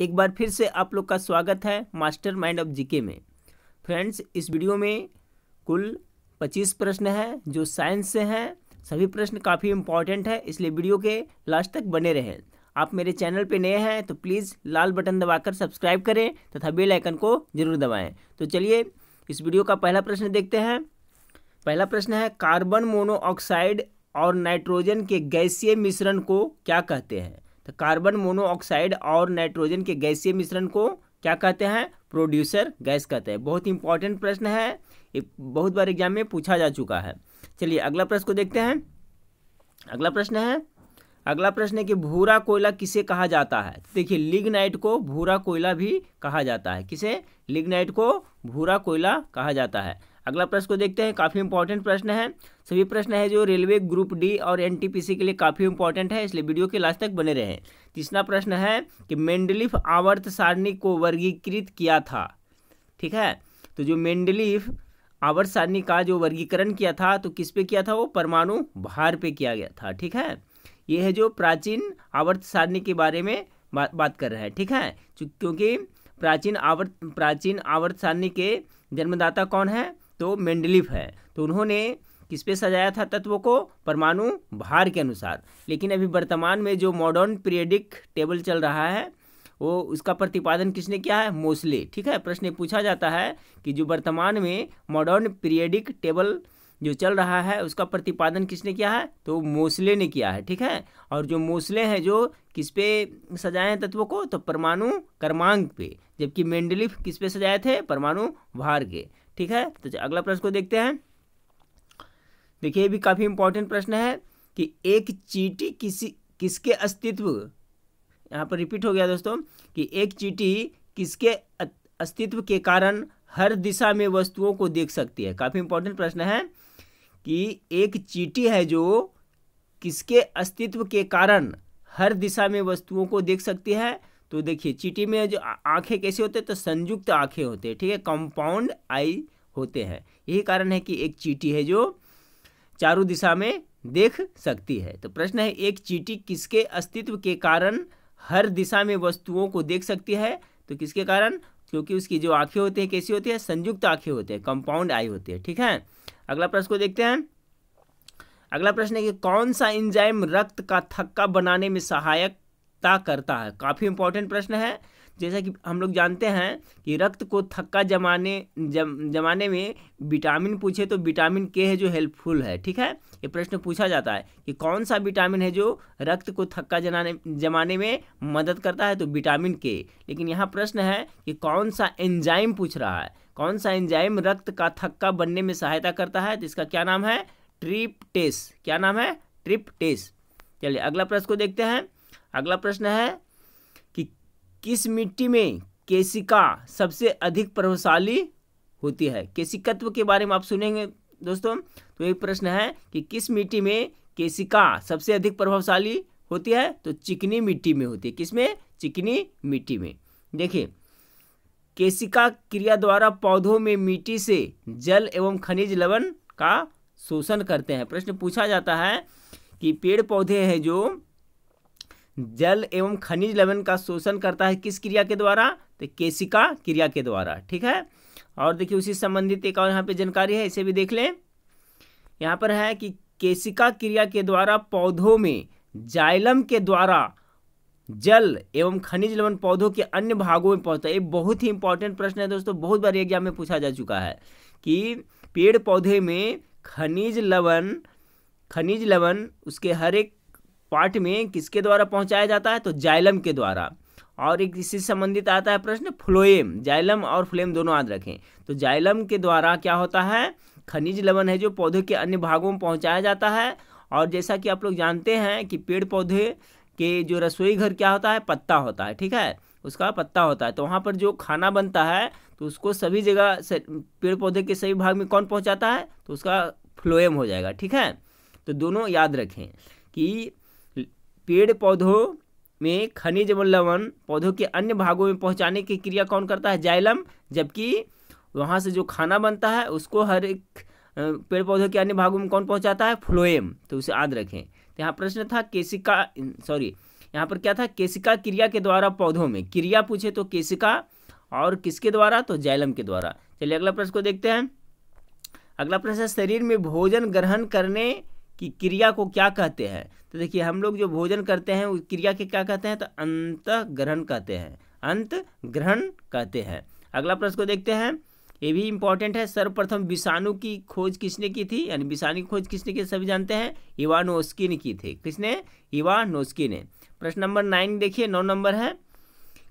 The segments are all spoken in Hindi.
एक बार फिर से आप लोग का स्वागत है मास्टर माइंड ऑफ जीके में फ्रेंड्स इस वीडियो में कुल पच्चीस प्रश्न हैं जो साइंस से हैं सभी प्रश्न काफ़ी इंपॉर्टेंट है इसलिए वीडियो के लास्ट तक बने रहें आप मेरे चैनल पे नए हैं तो प्लीज़ लाल बटन दबाकर सब्सक्राइब करें तथा बेल आइकन को जरूर दबाएं तो चलिए इस वीडियो का पहला प्रश्न देखते हैं पहला प्रश्न है कार्बन मोनोऑक्साइड और नाइट्रोजन के गैसीय मिश्रण को क्या कहते हैं तो कार्बन मोनोऑक्साइड और नाइट्रोजन के गैसीय मिश्रण को क्या कहते हैं प्रोड्यूसर गैस कहते हैं बहुत इंपॉर्टेंट प्रश्न है ये बहुत बार एग्जाम में पूछा जा चुका है चलिए अगला प्रश्न को देखते हैं अगला प्रश्न है अगला प्रश्न है कि भूरा कोयला किसे कहा जाता है देखिए लिग्नाइट को भूरा कोयला भी कहा जाता है किसे लिग्नाइट को भूरा कोयला कहा जाता है अगला प्रश्न को देखते हैं काफ़ी इंपॉर्टेंट प्रश्न है सभी प्रश्न है जो रेलवे ग्रुप डी और एनटीपीसी के लिए काफ़ी इंपॉर्टेंट है इसलिए वीडियो के लास्ट तक बने रहें तीसरा प्रश्न है कि मेंडलिफ आवर्त सारणी को वर्गीकृत किया था ठीक है तो जो मेंडलिफ आवर्त सारणी का जो वर्गीकरण किया था तो किस पे किया था वो परमाणु भार पे किया गया था ठीक है ये है जो प्राचीन आवर्त सारणी के बारे में बा, बात कर रहा है ठीक है क्योंकि प्राचीन आवर्त प्राचीन आवर्त सारणी के जन्मदाता कौन है तो मेंडलिफ है तो उन्होंने किस पे सजाया था तत्वों को परमाणु भार के अनुसार लेकिन अभी वर्तमान में जो मॉडर्न पीरियडिक टेबल चल रहा है वो उसका प्रतिपादन किसने किया है मोसले ठीक है प्रश्न पूछा जाता है कि जो वर्तमान में मॉडर्न पीरियडिक टेबल जो चल रहा है उसका प्रतिपादन किसने किया है तो मोसले ने किया है ठीक है और जो मोसले हैं जो किस पे सजाए हैं तत्वों को तो परमाणु कर्मांक पे जबकि मेंडलिफ किस पे सजाए थे परमाणु भार के ठीक है तो अगला प्रश्न को देखते हैं देखिए ये भी काफ़ी इंपॉर्टेंट प्रश्न है कि एक चीटी किसी किसके अस्तित्व यहाँ पर रिपीट हो गया दोस्तों कि एक चीटी किसके अस्तित्व के कारण हर दिशा में वस्तुओं को देख सकती है काफ़ी इंपॉर्टेंट प्रश्न है कि एक चीटी है जो किसके अस्तित्व के कारण हर दिशा में वस्तुओं को देख सकती है तो देखिए चीटी में जो आंखें कैसे होते हैं तो संयुक्त आंखें होते हैं ठीक है कंपाउंड आई होते हैं यही कारण है कि एक चीटी है जो चारों दिशा में देख सकती है तो प्रश्न है एक चीटी किसके अस्तित्व के कारण हर दिशा में वस्तुओं को देख सकती है तो किसके कारण क्योंकि उसकी जो आंखें होती हैं कैसी होती है संयुक्त आंखें होते हैं कंपाउंड आई होती है ठीक है अगला प्रश्न को देखते हैं अगला प्रश्न है कि कौन सा इंजाइम रक्त का थक्का बनाने में सहायक सकता करता है काफ़ी इंपॉर्टेंट प्रश्न है जैसा कि हम लोग जानते हैं कि रक्त को थक्का जमाने जम जमाने में विटामिन पूछे तो विटामिन के है जो हेल्पफुल है ठीक है ये प्रश्न पूछा जाता है कि कौन सा विटामिन है जो रक्त को थक्का जमाने जमाने में मदद करता है तो विटामिन के लेकिन यहाँ प्रश्न है कि कौन सा एंजाइम पूछ रहा है कौन सा एंजाइम रक्त का थक्का बनने में सहायता करता है तो इसका क्या नाम है ट्रिप क्या नाम है ट्रिप चलिए अगला प्रश्न को देखते हैं अगला प्रश्न है कि किस मिट्टी में केसिका सबसे अधिक प्रभावशाली होती है केसिकत्व के बारे में आप सुनेंगे दोस्तों तो एक प्रश्न है कि किस मिट्टी में केसिका सबसे अधिक प्रभावशाली होती है तो चिकनी मिट्टी में होती है किसमें चिकनी मिट्टी में देखिए केसिका क्रिया द्वारा पौधों में मिट्टी से जल एवं खनिज लवण का शोषण करते हैं प्रश्न पूछा जाता है कि पेड़ पौधे हैं जो जल एवं खनिज लवण का शोषण करता है किस क्रिया के द्वारा तो केशिका क्रिया के द्वारा ठीक है और देखिए उसी संबंधित एक और यहाँ पे जानकारी है इसे भी देख लें यहाँ पर है कि केशिका क्रिया के द्वारा पौधों में जाइलम के द्वारा जल एवं खनिज लवण पौधों के अन्य भागों में पहुंचता है ये बहुत ही इंपॉर्टेंट प्रश्न है दोस्तों बहुत बार एग्जाम में पूछा जा चुका है कि पेड़ पौधे में खनिज लवण खनिज लवण उसके हर एक पार्ट में किसके द्वारा पहुंचाया जाता है तो जाइलम के द्वारा और एक इससे संबंधित आता है प्रश्न फ्लोएम जाइलम और फ्लेम दोनों याद रखें तो जाइलम के द्वारा क्या होता है खनिज लवण है जो पौधे के अन्य भागों में पहुंचाया जाता है और जैसा कि आप लोग जानते हैं कि पेड़ पौधे के जो रसोई घर क्या होता है पत्ता होता है ठीक है उसका पत्ता होता है तो वहाँ पर जो खाना बनता है तो उसको सभी जगह पेड़ पौधे के सभी भाग में कौन पहुँचाता है तो उसका फ्लोएम हो जाएगा ठीक है तो दोनों याद रखें कि पेड़ पौधों में खनिज मूल्यवन पौधों के अन्य भागों में पहुंचाने की क्रिया कौन करता है जाइलम जबकि वहाँ से जो खाना बनता है उसको हर एक पेड़ पौधों के अन्य भागों में कौन पहुंचाता है फ्लोएम तो उसे याद रखें तो यहाँ प्रश्न था केसिका सॉरी यहाँ पर क्या था केसिका क्रिया के द्वारा पौधों में क्रिया पूछे तो केसिका और किसके द्वारा तो जैलम के द्वारा चलिए अगला प्रश्न को देखते हैं अगला प्रश्न है शरीर में भोजन ग्रहण करने कि क्रिया को क्या कहते हैं तो देखिए हम लोग जो भोजन करते हैं उस क्रिया के क्या कहते हैं तो अंत ग्रहण कहते हैं अंत ग्रहण कहते हैं अगला प्रश्न को देखते हैं ये भी इम्पॉर्टेंट है सर्वप्रथम विषाणु की खोज किसने की थी यानी विषाणु की खोज किसने की सभी जानते हैं इवानोस्की ने की थी किसने इवानोस्की ने प्रश्न नंबर नाइन देखिए नौ नंबर है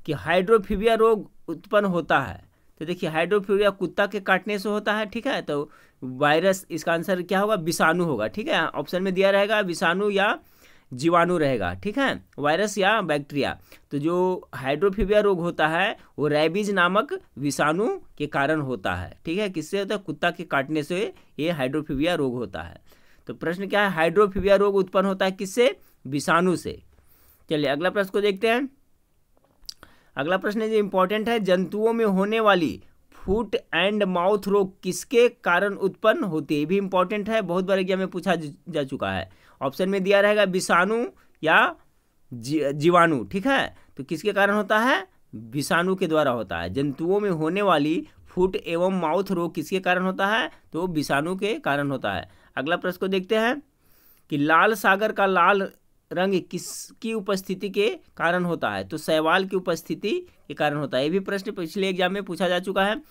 कि हाइड्रोफीबिया रोग उत्पन्न होता है तो देखिए हाइड्रोफीबिया कुत्ता के काटने से होता है ठीक है तो वायरस इसका आंसर क्या होगा विषाणु होगा ठीक है ऑप्शन में दिया रहेगा विषाणु या जीवाणु रहेगा ठीक है वायरस या बैक्टीरिया तो जो हाइड्रोफीबिया रोग होता है वो रैबीज नामक विषाणु के कारण होता है ठीक है किससे होता है कुत्ता के काटने से ये हाइड्रोफीबिया रोग होता है तो प्रश्न क्या है हाइड्रोफीबिया रोग उत्पन्न होता है किससे विषाणु से चलिए अगला प्रश्न को देखते हैं अगला प्रश्न जो इंपॉर्टेंट है जंतुओं में होने वाली फूट एंड माउथ रोग किसके कारण उत्पन्न होती है ये भी इंपॉर्टेंट है बहुत बार एग्जाम में पूछा जा चुका है ऑप्शन में दिया रहेगा विषाणु या जीवाणु ठीक है तो किसके कारण होता है विषाणु के द्वारा होता है जंतुओं में होने वाली फुट एवं माउथ रोग किसके कारण होता है तो विषाणु के कारण होता है अगला प्रश्न को देखते हैं कि लाल सागर का लाल रंग किसकी उपस्थिति के कारण होता है तो सहवाल की उपस्थिति के कारण होता है ये भी प्रश्न पिछले एग्जाम में पूछा जा चुका है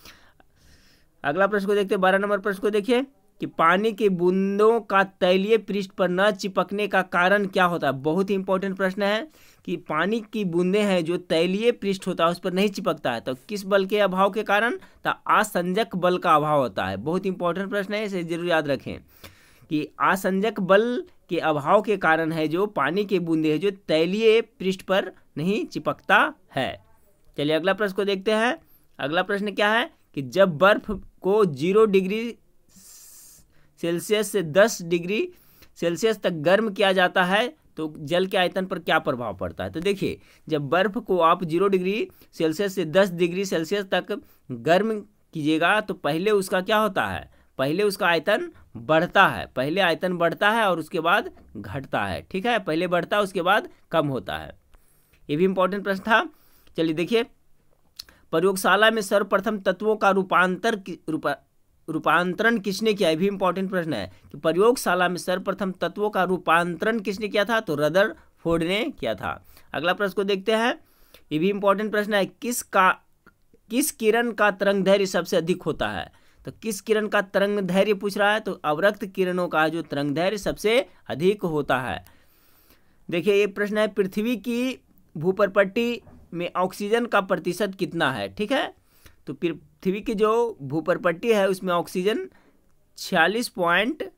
अगला प्रश्न को देखते हैं बारह नंबर प्रश्न को देखिए कि पानी की बूंदों का तैलीय पृष्ठ पर न चिपकने का कारण क्या होता है बहुत ही इंपॉर्टेंट प्रश्न है कि पानी की बूंदें हैं जो तैलीय पृष्ठ होता है उस पर नहीं चिपकता है तो किस बल के अभाव के कारण तो असंजक बल का अभाव होता है बहुत इंपॉर्टेंट प्रश्न है इसे जरूर याद रखें कि असंजक बल के अभाव के कारण है जो पानी के बूंदे है जो तैलीय पृष्ठ पर नहीं चिपकता है चलिए अगला प्रश्न को देखते हैं अगला प्रश्न क्या है कि जब बर्फ को जीरो डिग्री सेल्सियस से दस डिग्री सेल्सियस तक गर्म किया जाता है तो जल के आयतन पर क्या प्रभाव पड़ता है तो देखिए जब बर्फ को आप जीरो डिग्री सेल्सियस से दस डिग्री सेल्सियस तक गर्म कीजिएगा तो पहले उसका क्या होता है पहले उसका आयतन बढ़ता है पहले आयतन बढ़ता है और उसके बाद घटता है ठीक है पहले बढ़ता है उसके बाद कम होता है ये भी इंपॉर्टेंट प्रश्न था चलिए देखिए प्रयोगशाला में सर्वप्रथम तत्वों का रूपांतर रूपा रूपांतरण किसने किया ये भी इंपॉर्टेंट प्रश्न है कि प्रयोगशाला में सर्वप्रथम तत्वों का रूपांतरण किसने किया था तो रदर फोर्ड ने किया था अगला प्रश्न को देखते हैं ये भी इंपॉर्टेंट प्रश्न है किस का किस किरण का तरंग धैर्य सबसे अधिक होता है तो किस किरण का तरंग धैर्य पूछ रहा है तो अवरक्त किरणों का जो तरंग धैर्य सबसे अधिक होता है देखिए ये प्रश्न है पृथ्वी की भूपरपट्टी में ऑक्सीजन का प्रतिशत कितना है ठीक है तो पृथ्वी की जो भूपरपट्टी है उसमें ऑक्सीजन छियालीस पॉइंट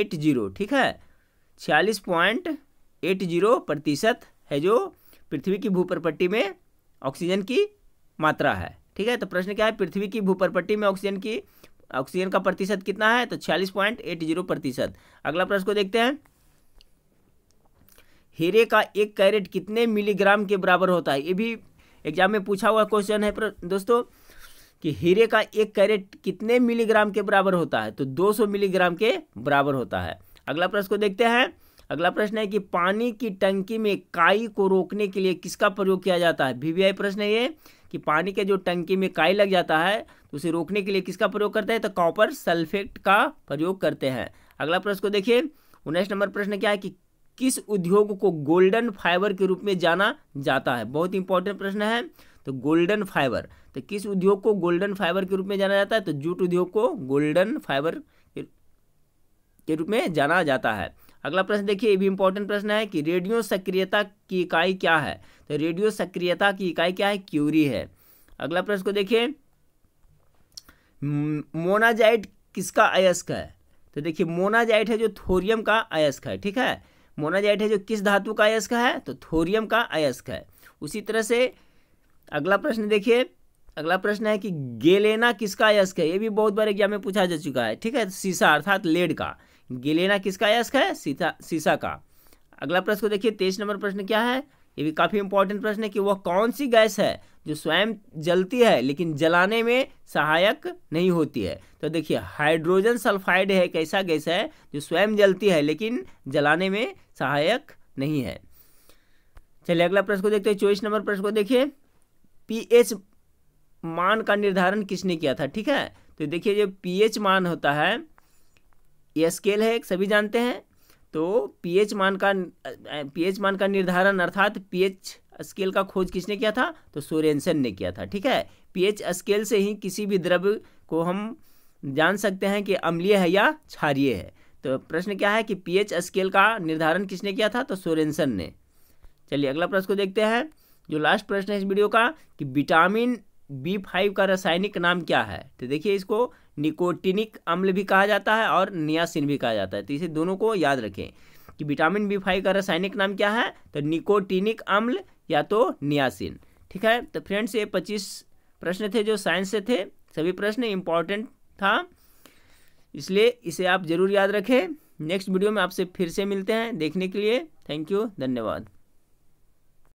एट जीरो ठीक है छियालीस पॉइंट एट जीरो प्रतिशत है जो पृथ्वी की भूपरपट्टी में ऑक्सीजन की मात्रा है ठीक है तो प्रश्न क्या है पृथ्वी की भूपरपट्टी में ऑक्सीजन की ऑक्सीजन का प्रतिशत कितना है तो छियालीस एट जीरो प्रतिशत अगला प्रश्न को देखते हैं हीरे का एक कैरेट कितने मिलीग्राम के बराबर होता है ये भी एग्जाम में पूछा हुआ क्वेश्चन है दोस्तों कि हीरे का एक कैरेट कितने मिलीग्राम के बराबर होता है तो 200 मिलीग्राम के बराबर होता है अगला प्रश्न को देखते हैं अगला प्रश्न है कि पानी की टंकी में काई को रोकने के लिए किसका प्रयोग किया जाता है वीवीआई प्रश्न है ये कि पानी के जो टंकी में काई लग जाता है तो उसे रोकने के लिए किसका प्रयोग करते हैं तो कॉपर सल्फेट का प्रयोग करते हैं अगला प्रश्न को देखिए उन्नीस नंबर प्रश्न क्या है कि किस उद्योग को गोल्डन फाइबर के रूप में जाना जाता है बहुत इंपॉर्टेंट प्रश्न है तो गोल्डन फाइबर तो किस उद्योग को गोल्डन फाइबर के रूप में जाना जाता है तो जूट उद्योग को गोल्डन फाइबर के रूप में जाना जाता है अगला प्रश्न देखिए ये भी इंपॉर्टेंट प्रश्न है कि रेडियो सक्रियता की इकाई क्या है तो रेडियो सक्रियता की इकाई क्या है क्यूरी है अगला प्रश्न को देखिए मोनाजाइट किसका अयस्क है तो देखिए मोनाजाइट है जो थोरियम का अयस्क है ठीक है मोनाजाइट है जो किस धातु का अयस्क है तो थोरियम का अयस्क है उसी तरह से अगला प्रश्न देखिए अगला प्रश्न है कि गेलेना किसका अयस्क है ये भी बहुत बार एग्जाम में पूछा जा चुका है ठीक है तो शीशा अर्थात लेड का गिलेना किसका अयस्क है सीता सीसा का अगला प्रश्न को देखिए तेईस नंबर प्रश्न क्या है ये भी काफ़ी इंपॉर्टेंट प्रश्न है कि वह कौन सी गैस है जो स्वयं जलती है लेकिन जलाने में सहायक नहीं होती है तो देखिए हाइड्रोजन सल्फाइड है एक ऐसा गैस है जो स्वयं जलती है लेकिन जलाने में सहायक नहीं है चलिए अगला प्रश्न को देखते हैं चौबीस नंबर प्रश्न को देखिए पीएच मान का निर्धारण किसने किया था ठीक है तो देखिए जो पीएच मान होता है ये स्केल है सभी जानते हैं तो पीएच मान का पीएच मान का निर्धारण अर्थात पीएच स्केल का खोज किसने किया था तो सोरेन्सन ने किया था ठीक है पीएच स्केल से ही किसी भी द्रव्य को हम जान सकते हैं कि अम्लीय है या क्षारिय है तो प्रश्न क्या है कि पीएच स्केल का निर्धारण किसने किया था तो सोरेन्सन ने चलिए अगला प्रश्न को देखते हैं जो लास्ट प्रश्न है इस वीडियो का कि विटामिन बी फाइव का रासायनिक नाम क्या है तो देखिए इसको निकोटिनिक अम्ल भी कहा जाता है और नियासिन भी कहा जाता है तो इसे दोनों को याद रखें कि विटामिन बी फाइव का रासायनिक नाम क्या है तो निकोटिनिक अम्ल या तो नियासिन ठीक है तो फ्रेंड्स ये पच्चीस प्रश्न थे जो साइंस से थे सभी प्रश्न इम्पॉर्टेंट था इसलिए इसे आप जरूर याद रखें नेक्स्ट वीडियो में आपसे फिर से मिलते हैं देखने के लिए थैंक यू धन्यवाद